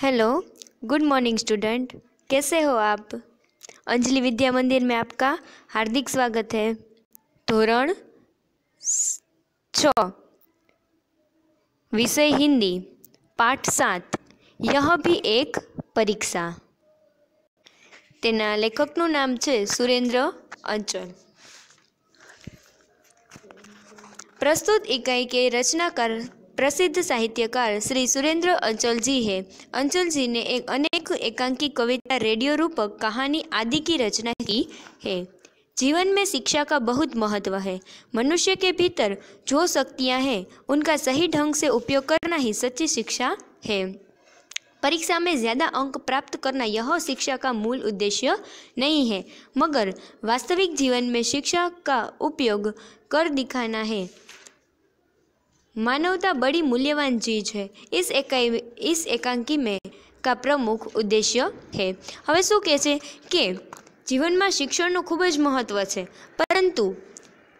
hello good morning student कैसे हो आप अंजलि विद्या मंदिर में आपका हार्दिक स्वागत है धोरण छ विषय हिंदी पाठ सात यह भी એક પરીક્ષા તેના લેખકનું નામ છે સુરેન્દ્ર અંચલ પ્રસ્તુત ઇકાઈ કે રચનાકાર प्रसिद्ध साहित्यकार श्री सुरेंद्र अंचल जी है अंचल जी ने एक अनेक एकांकी कविता रेडियो रूपक कहानी आदि की रचना की है जीवन में शिक्षा का बहुत महत्व है मनुष्य के भीतर जो शक्तियाँ हैं उनका सही ढंग से उपयोग करना ही सच्ची शिक्षा है परीक्षा में ज़्यादा अंक प्राप्त करना यह शिक्षा का मूल उद्देश्य नहीं है मगर वास्तविक जीवन में शिक्षा का उपयोग कर दिखाना है માનવતા बड़ी મૂલ્યવાન चीज़ છે इस એકાઈ इस एकांकी में का પ્રમુખ ઉદ્દેશ્ય હે હવે શું કહે છે કે જીવનમાં શિક્ષણનું ખૂબ જ મહત્ત્વ છે પરંતુ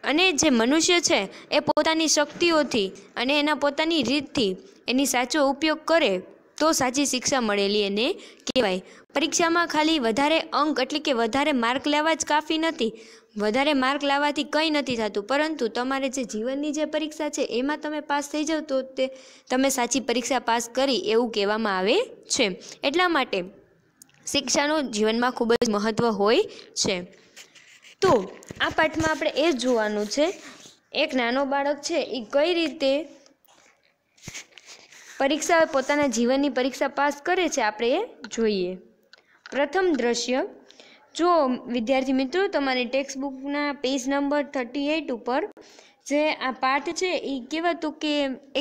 અને જે મનુષ્ય છે એ પોતાની શક્તિઓથી અને એના પોતાની રીતથી એની સાચો ઉપયોગ કરે તો સાચી શિક્ષા મળેલી એને કહેવાય પરીક્ષામાં ખાલી વધારે અંક એટલે કે વધારે માર્ક લેવા જ કાફી નથી વધારે માર્ક લાવવાથી કંઈ નથી થતું પરંતુ તમારે જે જીવનની જે પરીક્ષા છે એમાં તમે પાસ થઈ જાઓ તો તે તમે સાચી પરીક્ષા પાસ કરી એવું કહેવામાં આવે છે એટલા માટે શિક્ષાનું જીવનમાં ખૂબ જ મહત્ત્વ હોય છે તો આ પાઠમાં આપણે એ જોવાનું છે એક નાનો બાળક છે એ કઈ રીતે પરીક્ષા પોતાના જીવનની પરીક્ષા પાસ કરે છે આપણે એ જોઈએ પ્રથમ દ્રશ્ય જો વિદ્યાર્થી મિત્રો તમારી ટેક્સ્ટ બુકના પેજ નંબર થર્ટી એઇટ ઉપર જે આ પાઠ છે એ કહેવાતું કે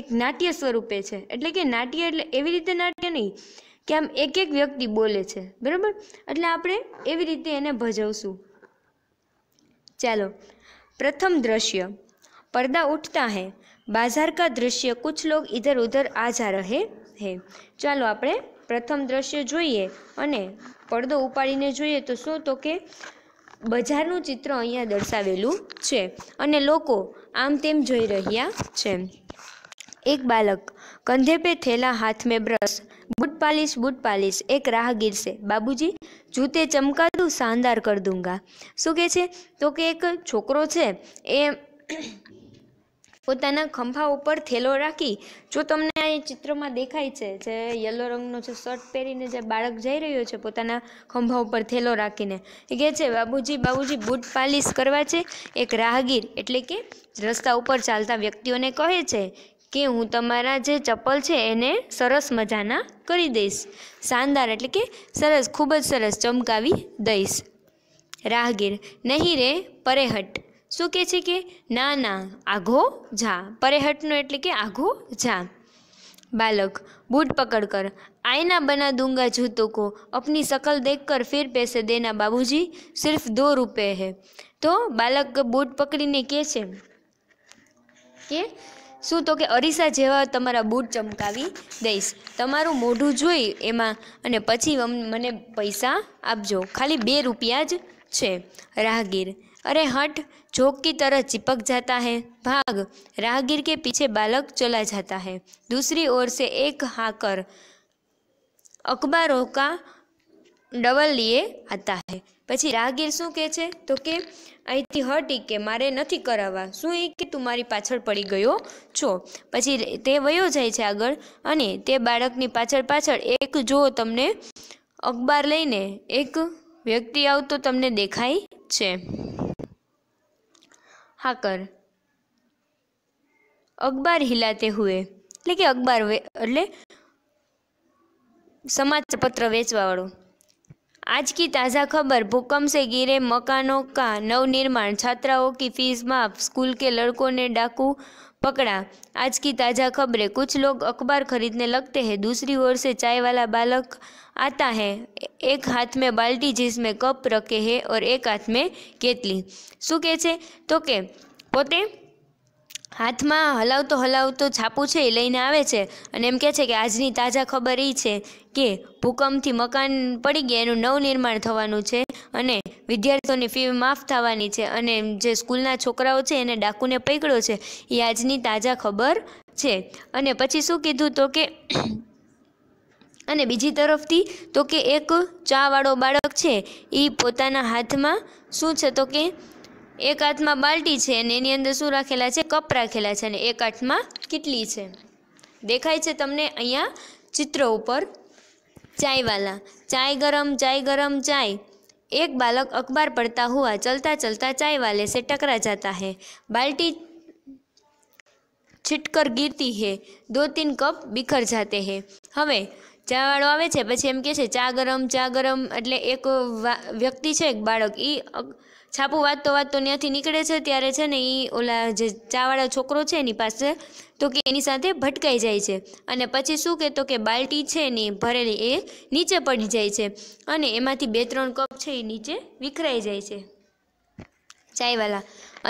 એક નાટ્ય સ્વરૂપે છે એટલે કે નાટ્ય એટલે એવી રીતે નાટ્ય નહીં કે આમ એક એક વ્યક્તિ બોલે છે બરાબર એટલે આપણે એવી રીતે એને ભજવશું ચાલો પ્રથમ દ્રશ્ય પડદા ઉઠતા હે બાજાર કા દ્રશ્ય કુછ લોગ ઇધર ઉધર આ જા રહે હે ચાલો આપણે પ્રથમ દ્રશ્ય જોઈએ અને પડદો ઉપાડીને જોઈએ તો શું તો કે બજારનું ચિત્ર અહીંયા દર્શાવેલું છે અને લોકો આમ તેમ જોઈ રહ્યા છે એક બાલક કંધે પે થેલા હાથ મેં brush boot polish boot polish એક રાહગીર છે બાબુજી જૂતે ચમકા શાનદાર કર દુંગા શું કહે છે તો કે એક છોકરો છે એ પોતાના ખંભા ઉપર થેલો રાખી જો તમને આ ચિત્રમાં દેખાય છે જે યલો રંગનો જે શર્ટ પહેરીને જે બાળક જઈ રહ્યો છે પોતાના ખંભા ઉપર થેલો રાખીને એ કહે છે બાબુજી બાબુજી બૂટ પાલિશ કરવા છે એક રાહગીર એટલે કે રસ્તા ઉપર ચાલતા વ્યક્તિઓને કહે છે કે હું તમારા જે ચપ્પલ છે એને સરસ મજાના કરી દઈશ શાનદાર એટલે કે સરસ ખૂબ જ સરસ ચમકાવી દઈશ રાહગીર નહીં રે પરેહટ શું કહે છે કે ના ના આઘો જા પરેહટનો એટલે કે આઘો જા બાલક બૂટ પકડ કર આયના બના દૂંગા જૂતો કો અપની શકલ દેખ કર ફેર પેસે દેના બાબુજી સિર્ફ દો રૂપે હે તો બાલક બૂટ પકડીને કહે છે કે શું તો કે અરીસા જેવા તમારા બૂટ ચમકાવી દઈશ તમારું મોઢું જોઈ એમાં અને પછી મને પૈસા આપજો ખાલી બે રૂપિયા જ છે રાહગીર અરે हट જોક કી तरह ચિપક જાતા હૈ ભાગ રાહગીર કે પીછે बालक ચલા જાતા હૈ दूसरी ओर से एक हाकर અખબારો કા ડબલ લીએ હતા હે પછી રાહગીર શું કહે છે તો કે અહીંથી હટી કે મારે નથી કરાવવા શું એ કે તું મારી પાછળ પડી ગયો છો પછી તે વયો જાય છે આગળ અને તે બાળકની પાછળ પાછળ એક જો તમને અખબાર લઈને એક વ્યક્તિ આવતો તમને દેખાય છે હા કર અખબાર હિલાતે હુએ એટલે કે અખબાર એટલે સમાચાર પત્ર વેચવાવાળો आज की ताज़ा खबर भूकंप से गिरे मकानों का नवनिर्माण छात्राओं की फीस माफ स्कूल के लड़कों ने डाकू पकड़ा आज की ताज़ा खबरें कुछ लोग अखबार खरीदने लगते हैं दूसरी ओर से चाय वाला बालक आता है एक हाथ में बाल्टी जिसमें कप रखे है और एक हाथ में केतली शू કહે तो के હાથમાં હલાવતો હલાવતો છાપું છે એ લઈને આવે છે અને એમ કહે છે કે આજની તાજા ખબર એ છે કે ભૂકંપથી મકાન પડી ગયા એનું નવનિર્માણ થવાનું છે અને વિદ્યાર્થીઓની ફી માફ થવાની છે અને જે સ્કૂલના છોકરાઓ છે એને ડાકુને પકડ્યો છે એ આજની તાજા ખબર છે અને પછી શું કીધું તો કે અને બીજી તરફથી તો કે એક ચાવાળો બાળક છે એ પોતાના હાથમાં શું છે તો કે એક હાથમાં બાલટી છે અને એની અંદર શું રાખેલા છે કપ રાખેલા છે અને એક હાથમાં કેટલી છે દેખાય છે તમને અહીંયા ચિત્ર ઉપર ચાયવાલા ચાય ગરમ ચાય ગરમ ચાય એક બાલક અખબાર પડતા હોવા ચલતા ચલતા ચાય વાલે સે ટકરા જતા હે બાલ્ટી છીટકર ગીરતી હે દો તીન કપ બિખર જાતે હે હવે ચાવાળો આવે છે પછી એમ કહે છે ચા ગરમ ચા ગરમ એટલે એક વ્યક્તિ છે એક બાળક એ છાપુ વાંચતો વાંચતો ત્યાંથી નીકળે છે ત્યારે છે ને એ ઓલા જે ચાવાળા છોકરો છે એની પાસે તો કે એની સાથે ભટકાઈ જાય છે અને પછી શું કહેતો કે બાલ્ટી છે ને ભરેલી એ નીચે પડી જાય છે અને એમાંથી બે ત્રણ કપ છે એ નીચે વિખરાઈ જાય છે ચાયવાલા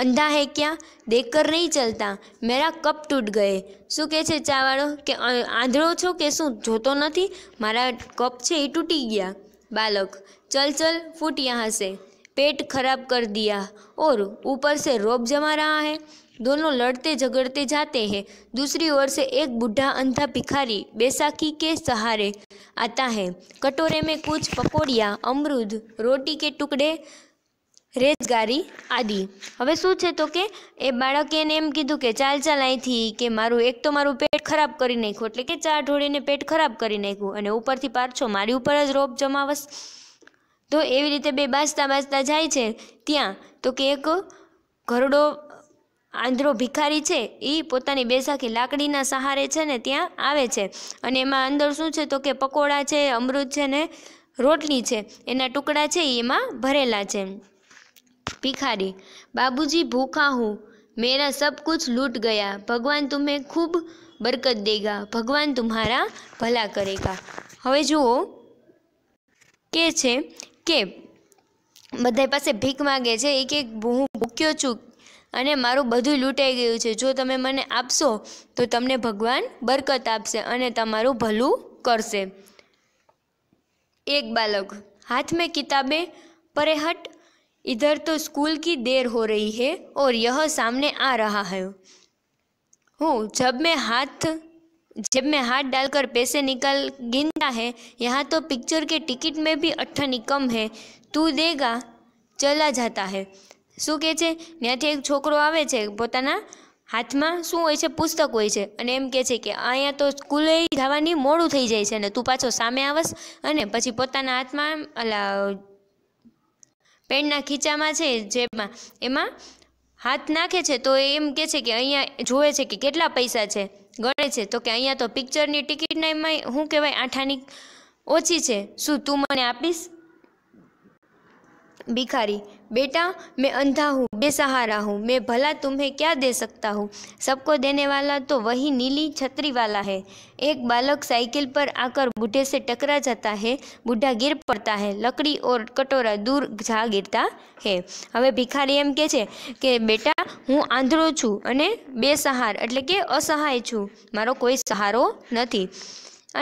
અંધા હૈ ક્યાં દેકર નહીં ચલતા મેરા કપ તૂટ ગયે શું કહે છે ચાવાળો કે આંધળો છો કે શું જોતો નથી મારા કપ છે એ તૂટી ગયા બાલક ચલ ચલ ફૂટ્યા હશે पेट खराब कर दिया और ऊपर से रोब जमा रहा है दोनों लड़ते झगड़ते जाते हैं दूसरी ओर से एक बूढ़ा अंधा भिखारी बैसाखी के सहारे आता है कटोरे में कुछ पकौड़िया अमरूद रोटी के टुकड़े રેજગારી આદિ હવે શું છે તો કે એ બાળકે એને એમ કીધું કે ચાલ ચાલ અહીંથી કે મારું એક તો મારું પેટ ખરાબ કરી નાખ્યું એટલે કે ચા ઢોળીને પેટ ખરાબ કરી નાખ્યું અને ઉપરથી પાછો મારી ઉપર જ રોપ જમાવશ તો એવી રીતે બે બાજતા બાજતા જાય છે ત્યાં તો કે એક ઘરડો આંધળો ભિખારી છે એ પોતાની બેસાખી લાકડીના સહારે છે ને ત્યાં આવે છે અને એમાં અંદર શું છે તો કે પકોડા છે અમૃત છે ને રોટલી છે એના ટુકડા છે એમાં ભરેલા છે ભિખારી બાબુજી ભૂખા હું મેરા સબ કુછ લૂટ ગયા ભગવાન તુમે ખૂબ બરકત દેગા ભગવાન તુમ્હારા ભલા કરેગા હવે જુઓ કે છે કે બધા પાસે ભીખ માગે છે એક એક હું ભૂક્યો છું અને મારું બધું લૂંટાઈ ગયું છે જો તમે મને આપશો તો તમને ભગવાન બરકત આપશે અને તમારું ભલું કરશે એક બાલક હાથ મેં કિતાબે પરેહટ इधर તો સ્કૂલ કી દેર હો રહી है ઓર यह સામને આ રહા है હું જબ મેં હાથ जेब में हाथ डालकर पैसे निकल गिनता है यहाँ तो पिक्चर के टिकिट में भी अठ्ठानी કમ હે તું દેગા ચલા જાતા હે શું કહે છે ત્યાંથી એક છોકરો આવે છે પોતાના હાથમાં શું હોય છે પુસ્તક હોય છે અને એમ કહે છે કે અહીંયા તો સ્કૂલે જવાની મોડું થઈ જાય છે અને તું પાછો સામે આવસ અને પછી પોતાના હાથમાં અલા પેનના ખીચામાં છે જેબમાં એમાં હાથ નાખે છે તો એમ કે છે કે અહીંયા જોવે છે કે કેટલા પૈસા છે ગણે છે તો કે અહીંયા તો પિક્ચરની ટિકિટના એમાં શું કહેવાય આઠાની ઓછી છે શું તું મને આપીશ भिखारी बेटा मैं अंधा हूँ बेसहारा हूँ मैं भला तुम्हें क्या दे सकता हूँ सबको देने वाला तो वही नीली छतरी वाला है एक बालक साइकिल पर आकर बूढ़े से टकरा जाता है बूढ़ा गिर पड़ता है लकड़ी और कटोरा दूर झा गिरता है હવે भिखारी एम કહે कि बेटा हूँ आंधड़ो આંધળો છું અને બેસહાર એટલે કે અસહાય છું મારો કોઈ સહારો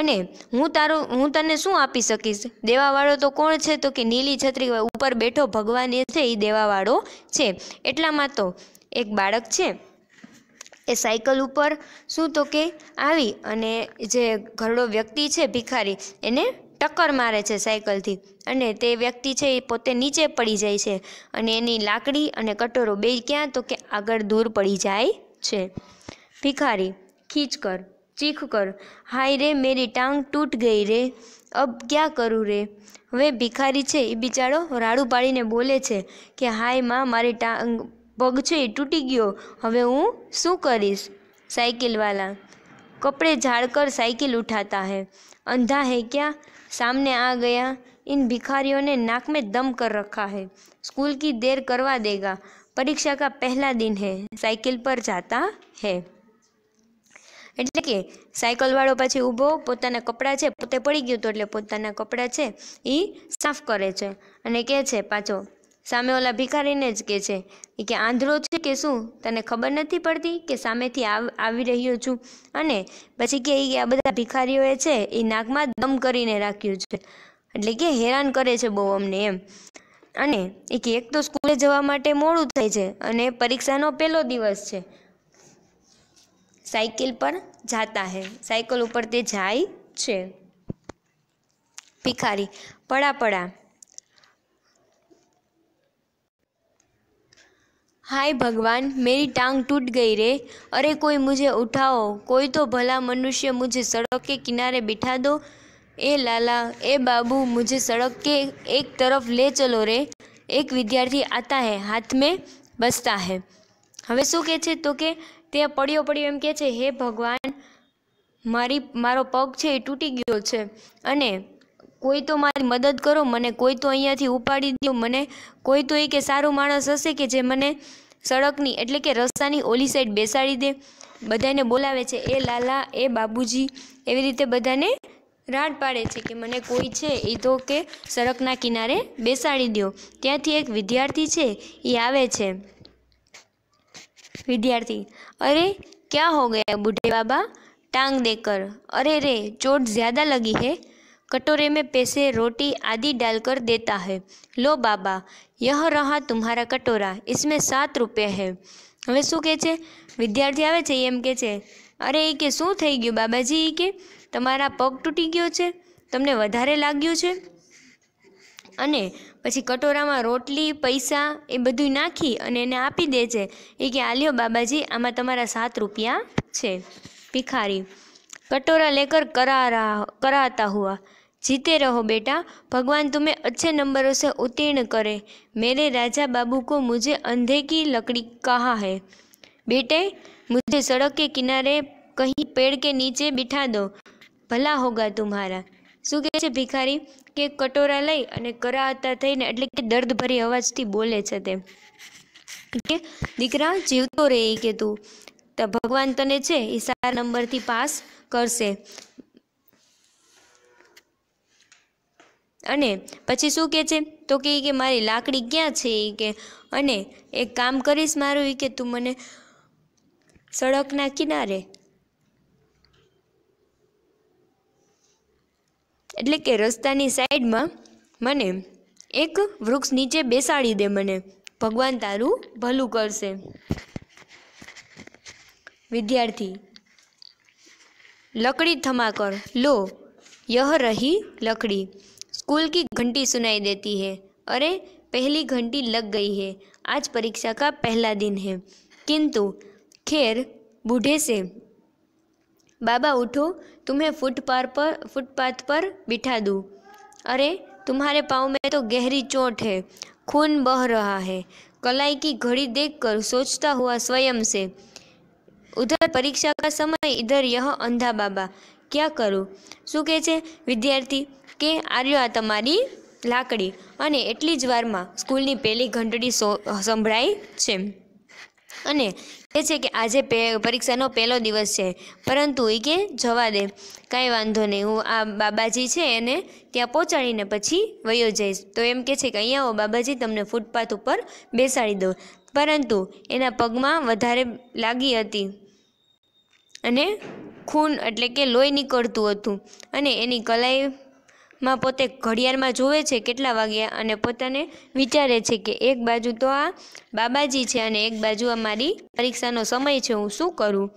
અને હું તારું હું તને શું આપી શકીશ દેવાવાળો તો કોણ છે તો કે નીલી છત્રી ઉપર બેઠો ભગવાન એ છે એ દેવાવાળો છે એટલામાં તો એક બાળક છે એ સાયકલ ઉપર શું તો કે આવી અને જે ઘરડો વ્યક્તિ છે ભિખારી એને ટક્કર મારે છે સાયકલથી અને તે વ્યક્તિ છે એ પોતે નીચે પડી જાય છે અને એની લાકડી અને કટોરો બે ક્યાં તો કે આગળ દૂર પડી જાય છે ભિખારી ખીચ કર ચીખ કર હાય રે મેરી ટાંગ તૂટ ગઈ રે અબ ક્યાં કરું રે હવે ભિખારી છે એ બિચારો રાડું પાડીને બોલે છે કે હાય માં મારી ટાંગ પગ છે એ તૂટી ગયો હવે હું શું કરીશ સાઇકલવાલા કપડે ઝાડકર સાઇકલ ઉઠાતા હે અંધા હે ક્યાં સામને આ ગયા इन ભિખારીઓને ने દમ કર રખા હે रखा કી દેર કરવા દેગા करवा કા પહેલા દિન पहला दिन પર साइकिल હે એટલે કે સાયકલવાળો પછી ઊભો પોતાના કપડાં છે પોતે પડી ગયું હતું એટલે પોતાના કપડાં છે એ સાફ કરે છે અને કહે છે પાછો સામે ઓલા ભિખારીને જ કહે છે એ કે આંધળો છે કે શું તને ખબર નથી પડતી કે સામેથી આવી રહ્યો છું અને પછી કે એ આ બધા ભિખારીઓએ છે એ નાકમાં દમ કરીને રાખ્યું છે એટલે કે હેરાન કરે છે બહુ અમને એમ અને એ કે એક તો સ્કૂલે જવા માટે મોડું થાય છે અને પરીક્ષાનો પહેલો દિવસ છે साइकिल पर जाता है साइकिल ऊपर ते जाए छे भिखारी पड़ा पड़ा हाय भगवान मेरी टांग टूट गई रे अरे कोई मुझे उठाओ कोई तो भला मनुष्य मुझे सड़क के किनारे बिठा दो ए लाला ए बाबू मुझे सड़क के एक तरफ ले चलो रे एक विद्यार्थी आता है हाथ में बसता है हमें शू કહે तो के તે પડ્યો પડ્યો એમ કહે છે હે ભગવાન મારી મારો પગ છે એ તૂટી ગયો છે અને કોઈ તો મારી મદદ કરો મને કોઈ તો અહીંયાથી ઉપાડી દો મને કોઈ તો એ કે સારું માણસ હશે કે જે મને સડકની એટલે કે રસ્તાની ઓલી સાઈડ બેસાડી દે બધાને બોલાવે છે એ લાલા એ બાબુજી એવી રીતે બધાને રાડ પાડે છે કે મને કોઈ છે એ તો કે સડકના કિનારે બેસાડી દો ત્યાંથી એક વિદ્યાર્થી છે એ આવે છે विद्यार्थी अरे क्या हो गया बूढ़े बाबा टांग देकर अरे रे चोट ज़्यादा लगी है कटोरे में पैसे रोटी आदि डालकर देता है लो बाबा यह रहा तुम्हारा कटोरा इसमें सात रुपये है हमें शू कह विद्यार्थी વિદ્યાર્થી આવે છે એમ કહે છે અરે એ કે શું થઈ ગયું બાબાજી કે तमने પગ તૂટી ગયો અને પછી કટોરામાં રોટલી પૈસા એ બધું નાખી અને એને આપી દેજે કે આલ્યો બાબાજી આમાં તમારા 7 રૂપિયા છે ભિખારી કટોરા લેકર કરા કરાતા હુઆ જીતે રહો બેટા ભગવાન તુમે अच्छे નંબર હશે ઉतीर्ण કરે મેરે રાજા બાબુ કો મુજે અંધેકી લકડી કહા હે બેટે મુજે સડક કે કિનારે કહી પેડ કે નીચે બેઠા દો ભલા હોગા તુમારા શું કહે છે ભિખારી કે કટોરા લઈ અને કરાહતા થઈને એટલે કે દર્દભરી અવાજથી બોલે છે તે કે દીકરા જીવતો રહે કે તું તો ભગવાન તને છે એ સારા નંબરથી પાસ કરશે અને પછી શું કહે છે તો કે કે મારી લાકડી ક્યાં છે એ કે અને એક કામ કરીશ મારું એ કે તું મને સડકના કિનારે એટલે કે રસ્તાની સાઈડમાં મને એક વૃક્ષ નીચે બેસાડી દે મને ભગવાન તારું ભલું કરશે વિદ્યાર્થી લકડી તમાકો લો યહ રહી લકડી સ્કૂલ કી ઘંટી સુનાઈ દેતી હૈ અરે પહેલી ઘંટી લગ ગઈ હૈ આજ પરિક્ષા કા પહેલા દિન હૈ કિંંતુ ખેર બુઢે સે બાબા ઉઠો तुम्हें फुटपाथ पर फुटपाथ पर बिठा दूँ अरे तुम्हारे पाँव में तो गहरी चोट है खून बह रहा है कलाई की घड़ी देखकर सोचता हुआ स्वयं से उधर परीक्षा का समय इधर यह अंधा बाबा ક્યાં કરું શું કહે છે વિદ્યાર્થી કે આર્યો આ તમારી લાકડી અને એટલી જ વારમાં સ્કૂલની પહેલી ઘંટડી સંભળાય છે અને એ છે કે આજે પરીક્ષાનો પહેલો દિવસ છે પરંતુ એ કે જવા દે કાંઈ વાંધો નહીં હું આ બાબાજી છે એને ત્યાં પહોંચાડીને પછી વયો જઈશ તો એમ કે છે કે અહીંયા હું બાબાજી તમને ફૂટપાથ ઉપર બેસાડી દઉં પરંતુ એના પગમાં વધારે લાગી હતી અને ખૂન એટલે કે લોહી નીકળતું હતું અને એની કલાઈ માં પોતે ઘડિયાળમાં જુએ છે કેટલા વાગ્યા અને પોતાને વિચારે છે કે એક બાજુ તો આ બાબાજી છે અને એક બાજુ આ મારી પરીક્ષાનો સમય છે હું શું કરું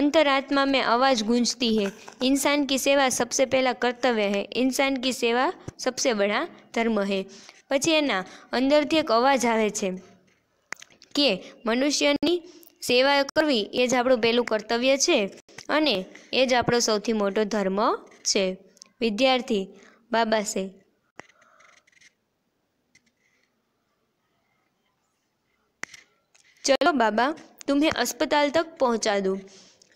અંતરાત્મા મેં અવાજ ગુંજતી હે ઇન્સાન કી સેવા સબસે પહેલાં કર્તવ્ય હે ઇન્સાન કી સેવા સબસે બડા ધર્મ હે પછી એના અંદરથી એક અવાજ આવે છે કે મનુષ્યની સેવા કરવી એ જ આપણું પહેલું કર્તવ્ય છે અને એ જ આપણો સૌથી મોટો ધર્મ છે વિદ્યાર્થી બાબા સાહેબ ચલો બાબા તુમ્હે અસ્પતાલ તક પહોંચા દઉં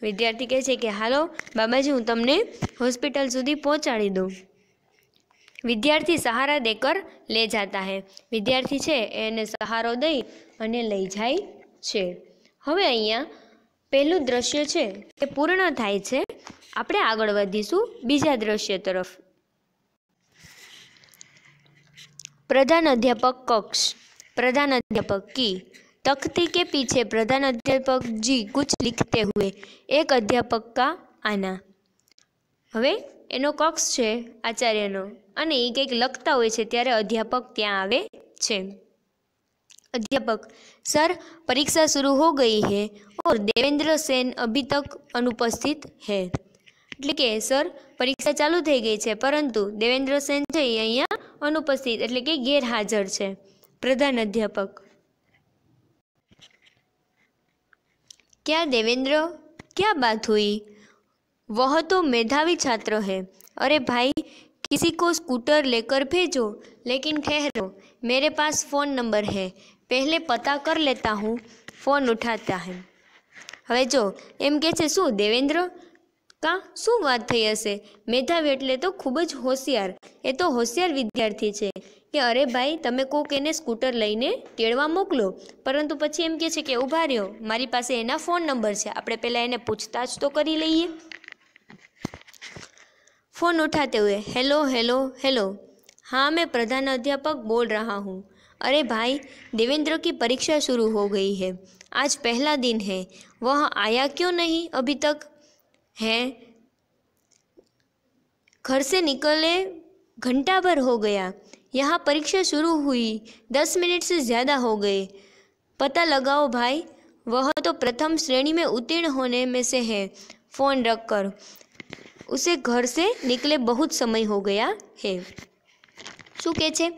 વિદ્યાર્થી કહે છે કે હાલો બાબાજી હું તમને હોસ્પિટલ સુધી પહોંચાડી દઉં વિદ્યાર્થી સહારા દેકર લે જાતા હે વિદ્યાર્થી છે એને સહારો દઈ અને લઈ જાય છે હવે અહીંયા પહેલું દ્રશ્ય છે એ પૂર્ણ થાય છે આપણે આગળ વધીશું બીજા દ્રશ્ય તરફ પ્રધાન અધ્યાપક કક્ષ પ્રધાન અધ્યાપક કી તખતી કે પીછે પ્રધાન अध्यापक जी कुछ लिखते हुए એક અધ્યાપક કા આના હવે એનો કક્ષ છે આચાર્યનો અને એ કંઈક લખતા હોય છે ત્યારે અધ્યાપક ત્યાં આવે છે અધ્યાપક સર પરીક્ષા શરૂ હો ગઈ હે ઓર દેવેન્દ્ર સેન અભી તક અનુપસ્થિત હે એટલે કે સર પરીક્ષા ચાલુ થઈ ગઈ છે પરંતુ દેવેન્દ્ર સેન છે એ અહીંયા અનુપસ્થિત એટલે કે ગેરહાજર છે પ્રધાન અધ્યાપક क्या देवेंद्र क्या बात हुई वह तो मेधावी छात्र है अरे भाई किसी को स्कूटर लेकर भेजो लेकिन ठहरो मेरे पास फ़ोन नंबर है પહેલે પતા કર લેતા હું ફોન ઉઠાતા હે હવે જો એમ કહે છે શું દેવેન્દ્ર સૂ વાત થઈ હશે મેધાબેન એટલે તો ખૂબ જ હોશિયાર એ તો હોશિયાર વિદ્યાર્થી છે કે અરે ભાઈ તમે કોક એને સ્કૂટર લઈને ઠેરવા મોકલો પરંતુ પછી એમ કહે છે કે ઉભા રહ્યો મારી પાસે એના ફોન નંબર છે આપણે પહેલા એને પૂછતા જ તો કરી લઈએ ફોન ઉઠાતે ہوئے હેલો હેલો હેલો હા મેં પ્રધાન અધ્યાપક બોલ રહા હું અરે ભાઈ દેવેન્દ્રની પરીક્ષા શરૂ हो गई है आज पहला दिन है वह आया क्यों नहीं अभी तक हैं घर से निकले घंटा भर हो गया यहाँ परीक्षा शुरू हुई दस मिनट से ज़्यादा हो गए पता लगाओ भाई वह तो प्रथम श्रेणी में उत्तीर्ण होने में से है फ़ोन रखकर उसे घर से निकले बहुत समय हो गया है शू कह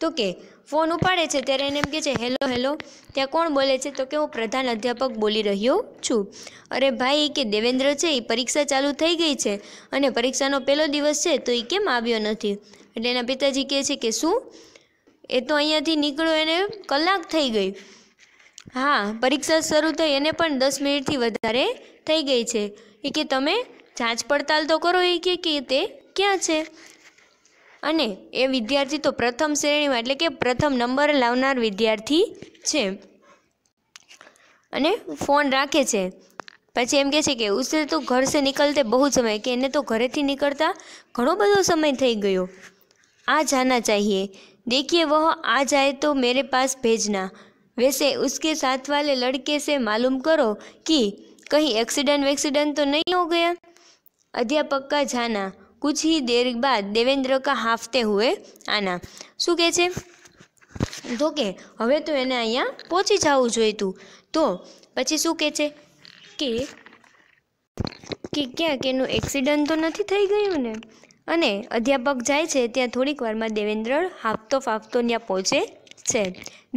तो के ફોન ઉપાડે છે ત્યારે એને એમ કહે છે હેલો હેલો ત્યાં કોણ બોલે છે તો કે હું પ્રધાન અધ્યાપક બોલી રહ્યો છું અરે ભાઈ કે દેવેન્દ્ર છે એ પરીક્ષા ચાલુ થઈ ગઈ છે અને પરીક્ષાનો પહેલો દિવસ છે તો એ કેમ આવ્યો નથી એટલે એના પિતાજી કહે છે કે શું એ તો અહીંયાથી નીકળ્યો એને કલાક થઈ ગઈ હા પરીક્ષા શરૂ થઈ એને પણ દસ મિનિટથી વધારે થઈ ગઈ છે એ કે તમે જાંચ પડતાલ તો કરો એ કે તે ક્યાં છે અને એ વિદ્યાર્થી તો પ્રથમ શ્રેણીમાં એટલે કે પ્રથમ નંબર લાવનાર વિદ્યાર્થી છે અને ફોન રાખે છે પછી એમ કહે છે કે ઉસે તો ઘર સે નીકળતે બહુ સમય કે એને તો ઘરેથી નીકળતા ઘણો બધો સમય થઈ ગયો આ જાના ચાહીએ દેખીએ વહ આ જાય તો મેરે પાસ ભેજના વેસે ઉસકે સાથ વાલે લડકે સે માલુમ કરો કે કહીં એક્સિડન્ટ વેક્સિડન્ટ તો નહીં હો ગયા અધ્યાપક કા જાના कुछ ही देर बाद દેવેન્દ્ર કા હાફતે હુએ આના શું કહે છે તો કે હવે તો એને અહીંયા પહોંચી જવું જોઈતું તો પછી શું કહે છે કે કે ક્યાંક એનું એક્સિડન્ટ તો નથી થઈ ગયું ને અને અધ્યાપક જાય છે ત્યાં થોડીક વારમાં દેવેન્દ્ર હાફતો ફાફતો ત્યાં પહોંચે છે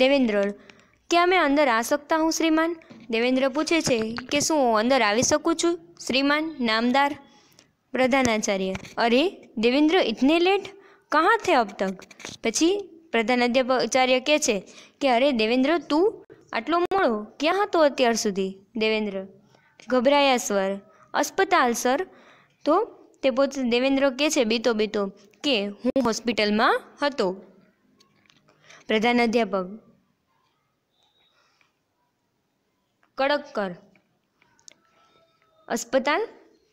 દેવેન્દ્ર ક્યાં મેં અંદર આ શકતા હું શ્રીમાન દેવેન્દ્ર પૂછે છે કે શું હું અંદર આવી શકું છું શ્રીમાન નામદાર પ્રધાનાચાર્ય અરે દેવેન્દ્ર इतने लेट કહાં થે અબ તક પછી પ્રધાનાધ્યાચાર્ય કહે છે કે અરે દેવેન્દ્ર તું આટલો મોડો ક્યાં હતો અત્યાર સુધી દેવેન્દ્ર ગભરાયા સ્વર અસ્પતાલ સર તો તે પોતે દેવેન્દ્ર કહે છે બીતો બીતો કે હું હોસ્પિટલમાં હતો પ્રધાન અધ્યાપક કડક કર અસ્પતાલ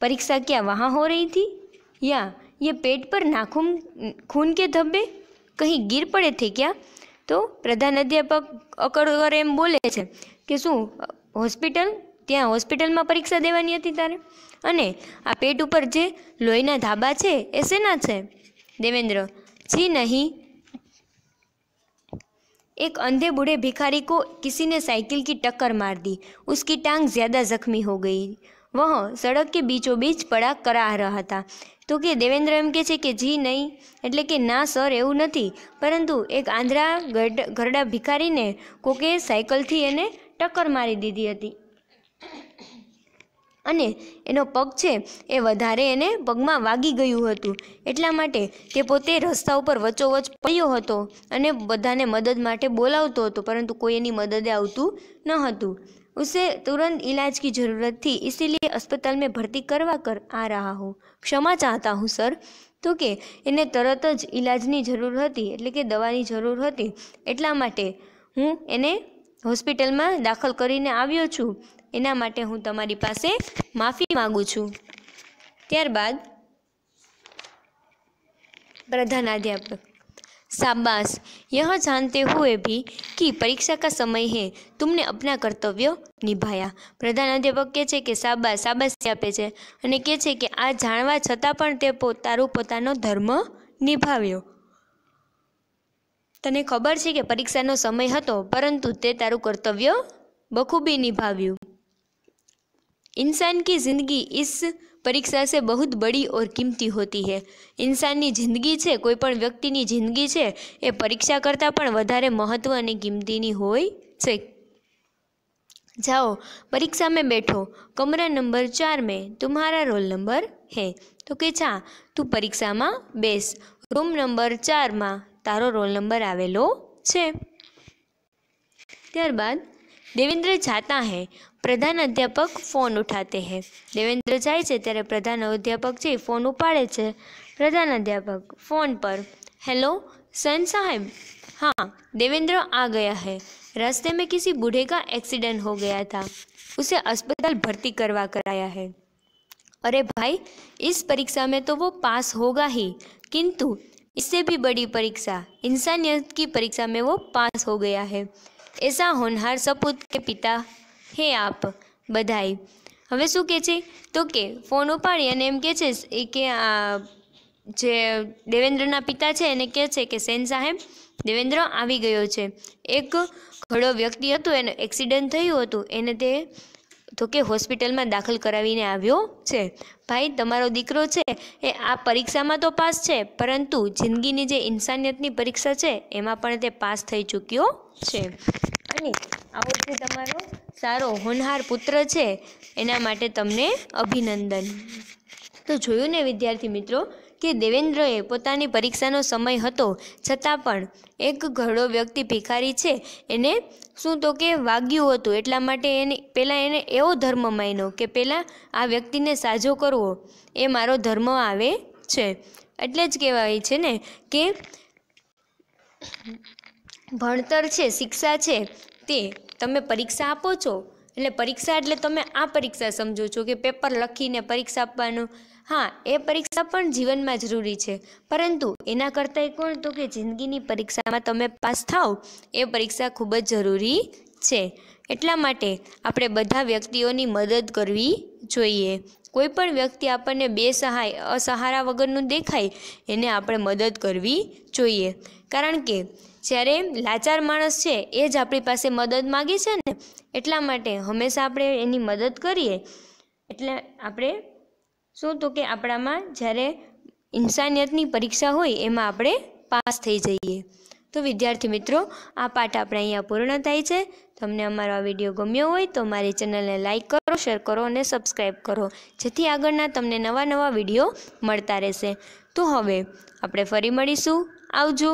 परीक्षा क्या वहाँ हो रही थी या ये पेट पर नाखून खून के धब्बे कहीं गिर पड़े थे क्या तो प्रधान अध्यापक અકડકર एम बोले कि शू हॉस्पिटल त्या हॉस्पिटल में परीक्षा देवा હતી अने आ पेट पर लोहना धाबा है ये છે है देवेंद्र जी नहीं एक अंधे बूढ़े भिखारी को किसी ने साइकिल की टक्कर मार दी उसकी टांग ज़्यादा जख्मी हो गई વહ સડક કે બીચો પડા કરા રહ્યા હતા તો કે દેવેન્દ્ર એમ કહે છે કે જી નહીં એટલે કે ના સર એવું નથી પરંતુ એક આંધ્રા ઘરડા ભિખારીને કોકે સાયકલથી એને ટક્કર મારી દીધી હતી અને એનો પગ છે એ વધારે એને પગમાં વાગી ગયું હતું એટલા માટે તે પોતે રસ્તા ઉપર વચોવચ પડ્યો હતો અને બધાને મદદ માટે બોલાવતો હતો પરંતુ કોઈ એની મદદે આવતું ન હતું उसे तुरंत इलाज की ज़रूरत थी इसीलिए अस्पताल में भर्ती करवा कर आ रहा हूँ क्षमा चाहता हूँ सर તો કે એને તરત જ ઇલાજની જરૂર હતી એટલે કે દવાની જરૂર હતી એટલા માટે હું એને હોસ્પિટલમાં દાખલ કરીને આવ્યો છું એના માટે હું તમારી પાસે માફી માગું છું ત્યારબાદ પ્રધાન અધ્યાપક शाबाश यह जानते हुए भी कि परीक्षा का समय है तुमने अपना કર્તવ્ય નિભાયા પ્રધાન અધ્યાપક કહે છે કે શાબાશ શાબાશી આપે છે અને કહે છે કે આ જાણવા છતાં પણ તે પોતાનું પોતાનો ધર્મ નિભાવ્યો તને ખબર છે કે પરીક્ષાનો સમય હતો પરંતુ તે તારું કર્તવ્ય બખૂબી નિભાવ્યું ઇન્સાન કી જિંદગી ઇસ પરીક્ષા છે બહુ જ બડી ઓર કિંમતી હોતી હે ઇન્સાનની જિંદગી છે કોઈ પણ વ્યક્તિની જિંદગી છે એ પરીક્ષા કરતાં પણ વધારે મહત્ત્વ અને કિંમતીની હોય છે જાઓ પરીક્ષા મેં બેઠો કમરા નંબર ચાર મેં તુમ્હારા રોલ નંબર હે તો કે છા તું પરીક્ષામાં બેસ રૂમ નંબર ચારમાં તારો રોલ નંબર આવેલો છે ત્યારબાદ દેવેન્દ્ર જાતા હે प्रधान अध्यापक फ़ोन उठाते हैं देवेंद्र जाए છે प्रधान अध्यापक जी फोन उपाड़े प्रधान अध्यापक फोन पर हेलो सन साहेब हाँ देवेंद्र आ गया है रास्ते में किसी बूढ़े का एक्सीडेंट हो गया था उसे अस्पताल भर्ती करवा कराया है अरे भाई इस परीक्षा में तो वो पास होगा ही किंतु इससे भी बड़ी परीक्षा इंसानियत की परीक्षा में वो पास हो गया है ऐसा होनहार सपूत के पिता હે આપ બધાઈ હવે શું કહે છે તો કે ફોન ઉપાડી અને એમ કહે છે એ કે આ જે દેવેન્દ્રના પિતા છે એને કહે છે કે સેન સાહેબ દેવેન્દ્ર આવી ગયો છે એક ઘડો વ્યક્તિ હતો એનો એક્સિડન્ટ થયું હતું એને તે તો કે હોસ્પિટલમાં દાખલ કરાવીને આવ્યો છે ભાઈ તમારો દીકરો છે એ આ પરીક્ષામાં તો પાસ છે પરંતુ જિંદગીની જે ઇન્સાનિયતની પરીક્ષા છે એમાં પણ તે પાસ થઈ ચૂક્યો છે અને આવો જે તમારો સારો હોનહાર પુત્ર છે એના માટે તમને અભિનંદન તો જોયું ને વિદ્યાર્થી મિત્રો કે દેવેન્દ્રએ પોતાની પરીક્ષાનો સમય હતો છતાં પણ એક ઘરડો વ્યક્તિ ભિખારી છે એને શું તો કે વાગ્યું હતું એટલા માટે એને પહેલાં એને એવો ધર્મ માન્યો કે પહેલાં આ વ્યક્તિને સાજો કરવો એ મારો ધર્મ આવે છે એટલે જ કહેવાય છે ને કે ભણતર છે શિક્ષા છે તે તમે પરીક્ષા આપો છો એટલે પરીક્ષા એટલે તમે આ પરીક્ષા સમજો છો કે પેપર લખીને પરીક્ષા આપવાનું હા એ પરીક્ષા પણ જીવનમાં જરૂરી છે પરંતુ એના કરતાં કોણ તો કે જિંદગીની પરીક્ષામાં તમે પાસ થાઓ એ પરીક્ષા ખૂબ જ જરૂરી છે એટલા માટે આપણે બધા વ્યક્તિઓની મદદ કરવી જોઈએ કોઈ પણ વ્યક્તિ આપણને બે સહાય અસહારા વગરનું દેખાય એને આપણે મદદ કરવી જોઈએ કારણ કે જ્યારે લાચાર માણસ છે એ જ આપણી પાસે મદદ માગે છે ને એટલા માટે હંમેશા આપણે એની મદદ કરીએ એટલે આપણે શું તો કે આપણામાં જ્યારે ઇન્સાનિયતની પરીક્ષા હોય એમાં આપણે પાસ થઈ જઈએ તો વિદ્યાર્થી મિત્રો આ પાઠ આપણે અહીંયા પૂર્ણ થાય છે તમને અમારો આ વિડીયો ગમ્યો હોય તો મારી ચેનલને લાઇક કરો શેર કરો અને સબસ્ક્રાઈબ કરો જેથી આગળના તમને નવા નવા વિડીયો મળતા રહેશે તો હવે આપણે ફરી મળીશું આવજો